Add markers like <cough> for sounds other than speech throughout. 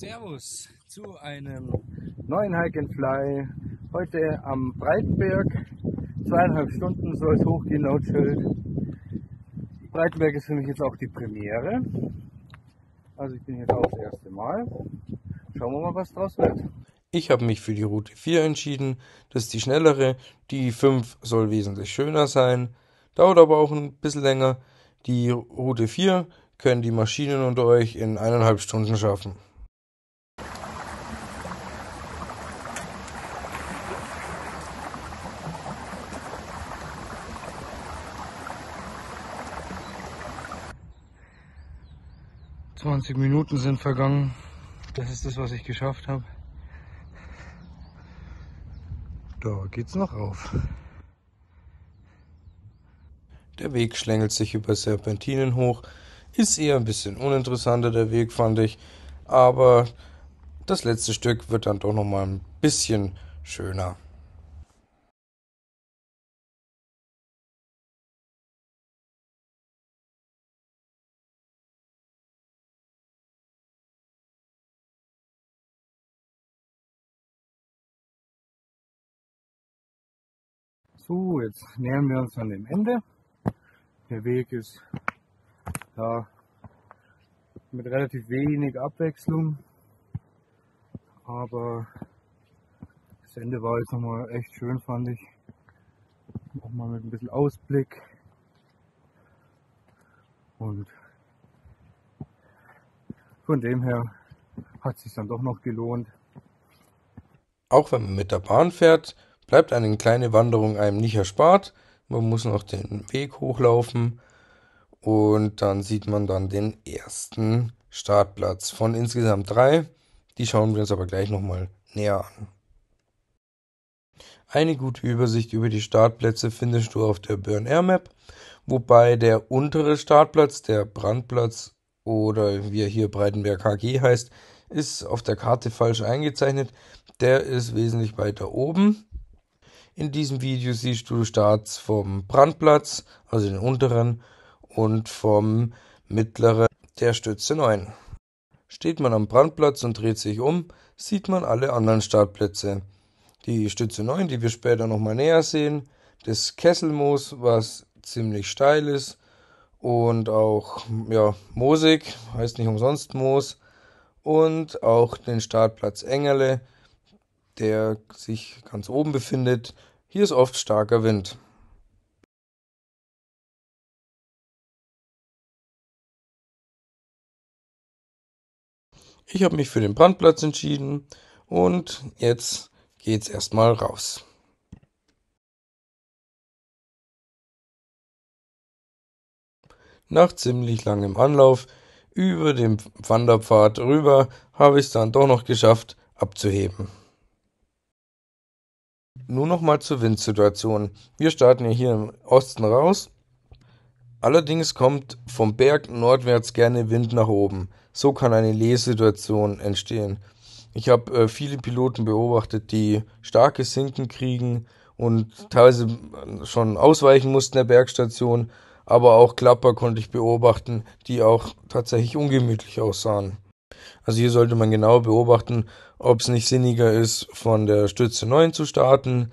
Servus zu einem neuen Hike and Fly. Heute am Breitenberg. Zweieinhalb Stunden soll es hochgehen laut Schild. Breitenberg ist für mich jetzt auch die Premiere. Also ich bin hier auch das erste Mal. Schauen wir mal, was draus wird. Ich habe mich für die Route 4 entschieden. Das ist die schnellere. Die 5 soll wesentlich schöner sein. Dauert aber auch ein bisschen länger. Die Route 4 können die Maschinen unter euch in eineinhalb Stunden schaffen. 20 Minuten sind vergangen. Das ist das, was ich geschafft habe. Da geht's noch auf. Der Weg schlängelt sich über Serpentinen hoch. Ist eher ein bisschen uninteressanter der Weg, fand ich. Aber das letzte Stück wird dann doch noch mal ein bisschen schöner. So, jetzt nähern wir uns an dem Ende. Der Weg ist da mit relativ wenig Abwechslung, aber das Ende war jetzt nochmal echt schön, fand ich. Auch mal mit ein bisschen Ausblick und von dem her hat es sich dann doch noch gelohnt. Auch wenn man mit der Bahn fährt, Bleibt eine kleine Wanderung einem nicht erspart. Man muss noch den Weg hochlaufen und dann sieht man dann den ersten Startplatz von insgesamt drei. Die schauen wir uns aber gleich nochmal näher an. Eine gute Übersicht über die Startplätze findest du auf der Burn Air Map, wobei der untere Startplatz, der Brandplatz oder wie er hier Breitenberg HG heißt, ist auf der Karte falsch eingezeichnet. Der ist wesentlich weiter oben. In diesem Video siehst du Starts vom Brandplatz, also den unteren, und vom mittleren der Stütze 9. Steht man am Brandplatz und dreht sich um, sieht man alle anderen Startplätze. Die Stütze 9, die wir später nochmal näher sehen, das Kesselmoos, was ziemlich steil ist und auch ja, moosig, heißt nicht umsonst Moos, und auch den Startplatz Engerle, der sich ganz oben befindet. Hier ist oft starker Wind. Ich habe mich für den Brandplatz entschieden und jetzt geht's erstmal raus. Nach ziemlich langem Anlauf über den Wanderpfad rüber habe ich es dann doch noch geschafft abzuheben. Nun nochmal zur Windsituation. Wir starten ja hier im Osten raus. Allerdings kommt vom Berg nordwärts gerne Wind nach oben. So kann eine Leesituation entstehen. Ich habe äh, viele Piloten beobachtet, die starke Sinken kriegen und teilweise äh, schon ausweichen mussten der Bergstation, aber auch Klapper konnte ich beobachten, die auch tatsächlich ungemütlich aussahen. Also hier sollte man genau beobachten, ob es nicht sinniger ist, von der Stütze 9 zu starten.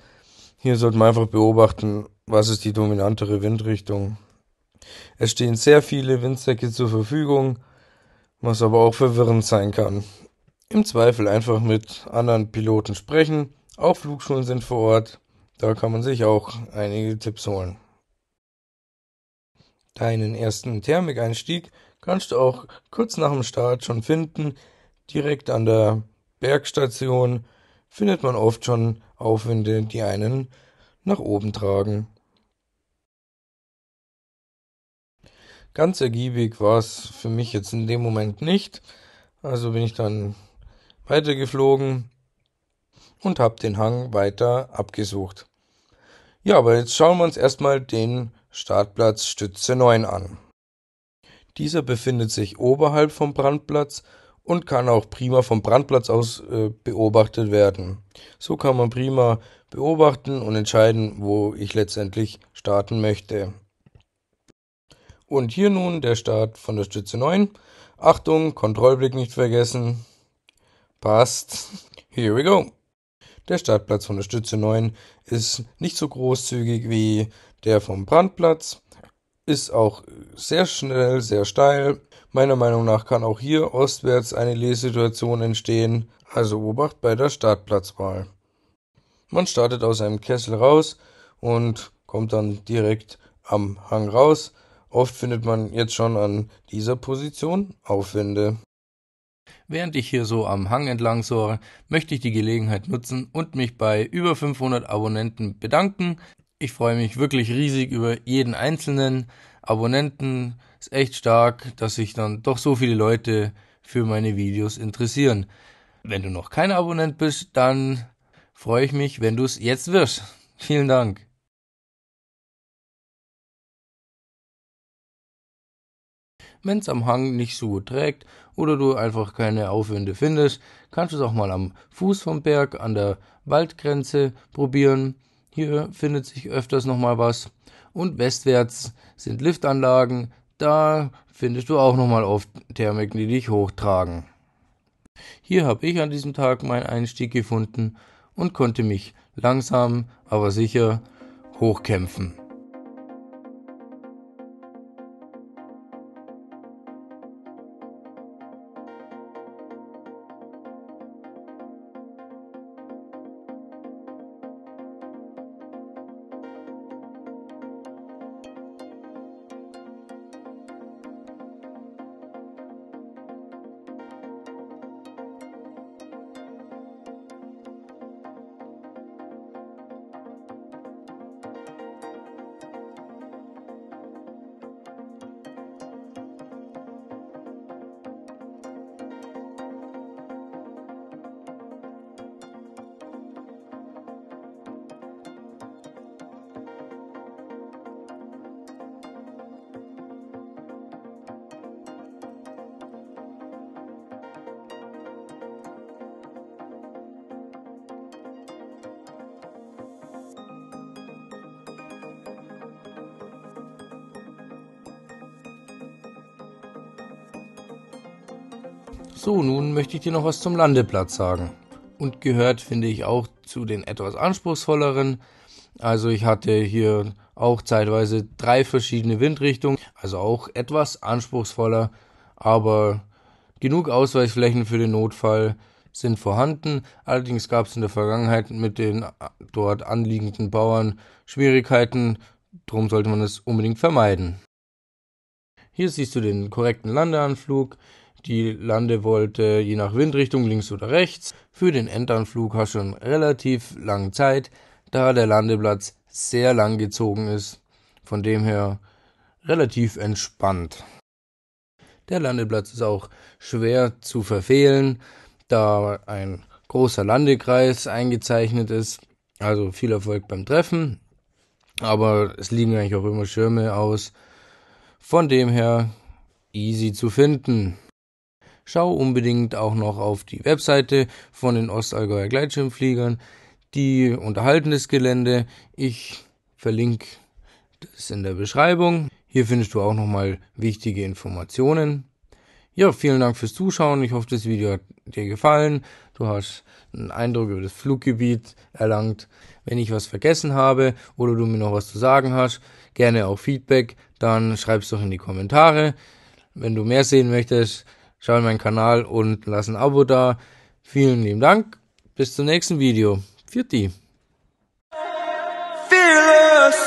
Hier sollte man einfach beobachten, was ist die dominantere Windrichtung. Es stehen sehr viele Windsäcke zur Verfügung, was aber auch verwirrend sein kann. Im Zweifel einfach mit anderen Piloten sprechen. Auch Flugschulen sind vor Ort. Da kann man sich auch einige Tipps holen. Deinen ersten Thermikeinstieg kannst du auch kurz nach dem Start schon finden. Direkt an der Bergstation findet man oft schon Aufwinde, die einen nach oben tragen. Ganz ergiebig war es für mich jetzt in dem Moment nicht. Also bin ich dann weitergeflogen und habe den Hang weiter abgesucht. Ja, aber jetzt schauen wir uns erstmal den Startplatz Stütze 9 an. Dieser befindet sich oberhalb vom Brandplatz und kann auch prima vom Brandplatz aus äh, beobachtet werden. So kann man prima beobachten und entscheiden, wo ich letztendlich starten möchte. Und hier nun der Start von der Stütze 9. Achtung, Kontrollblick nicht vergessen. Passt. Here we go. Der Startplatz von der Stütze 9 ist nicht so großzügig wie der vom Brandplatz, ist auch sehr schnell, sehr steil. Meiner Meinung nach kann auch hier ostwärts eine Lesituation entstehen, also Obacht bei der Startplatzwahl. Man startet aus einem Kessel raus und kommt dann direkt am Hang raus. Oft findet man jetzt schon an dieser Position Aufwände. Während ich hier so am Hang entlang sohre, möchte ich die Gelegenheit nutzen und mich bei über 500 Abonnenten bedanken, ich freue mich wirklich riesig über jeden einzelnen Abonnenten. Ist echt stark, dass sich dann doch so viele Leute für meine Videos interessieren. Wenn du noch kein Abonnent bist, dann freue ich mich, wenn du es jetzt wirst. <laughs> Vielen Dank. Wenn es am Hang nicht so gut trägt oder du einfach keine Aufwände findest, kannst du es auch mal am Fuß vom Berg an der Waldgrenze probieren. Hier findet sich öfters nochmal was. Und westwärts sind Liftanlagen. Da findest du auch nochmal oft Thermiken, die dich hochtragen. Hier habe ich an diesem Tag meinen Einstieg gefunden und konnte mich langsam, aber sicher hochkämpfen. So, nun möchte ich dir noch was zum Landeplatz sagen. Und gehört, finde ich, auch zu den etwas anspruchsvolleren. Also ich hatte hier auch zeitweise drei verschiedene Windrichtungen, also auch etwas anspruchsvoller, aber genug Ausweichflächen für den Notfall sind vorhanden. Allerdings gab es in der Vergangenheit mit den dort anliegenden Bauern Schwierigkeiten, darum sollte man es unbedingt vermeiden. Hier siehst du den korrekten Landeanflug die Lande wollte, je nach Windrichtung links oder rechts. Für den Endanflug hast du schon relativ lange Zeit, da der Landeplatz sehr lang gezogen ist. Von dem her relativ entspannt. Der Landeplatz ist auch schwer zu verfehlen, da ein großer Landekreis eingezeichnet ist. Also viel Erfolg beim Treffen. Aber es liegen eigentlich auch immer Schirme aus. Von dem her easy zu finden. Schau unbedingt auch noch auf die Webseite von den Ostallgäuer Gleitschirmfliegern, die unterhaltenes Gelände. Ich verlinke das in der Beschreibung. Hier findest du auch nochmal wichtige Informationen. Ja, vielen Dank fürs Zuschauen. Ich hoffe, das Video hat dir gefallen. Du hast einen Eindruck über das Fluggebiet erlangt. Wenn ich was vergessen habe oder du mir noch was zu sagen hast, gerne auch Feedback, dann schreib's doch in die Kommentare. Wenn du mehr sehen möchtest, schauen meinen Kanal und lassen ein Abo da. Vielen lieben Dank. Bis zum nächsten Video. Vierti. Fearless.